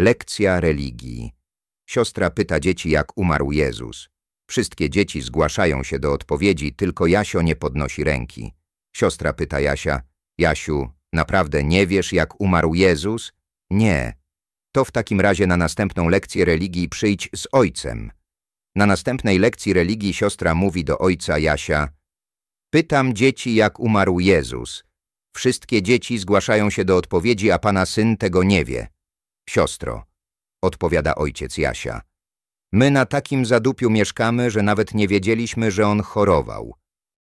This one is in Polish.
Lekcja religii. Siostra pyta dzieci, jak umarł Jezus. Wszystkie dzieci zgłaszają się do odpowiedzi, tylko Jasio nie podnosi ręki. Siostra pyta Jasia, Jasiu, naprawdę nie wiesz, jak umarł Jezus? Nie. To w takim razie na następną lekcję religii przyjdź z ojcem. Na następnej lekcji religii siostra mówi do ojca Jasia, pytam dzieci, jak umarł Jezus. Wszystkie dzieci zgłaszają się do odpowiedzi, a pana syn tego nie wie. Siostro, odpowiada ojciec Jasia. My na takim zadupiu mieszkamy, że nawet nie wiedzieliśmy, że on chorował.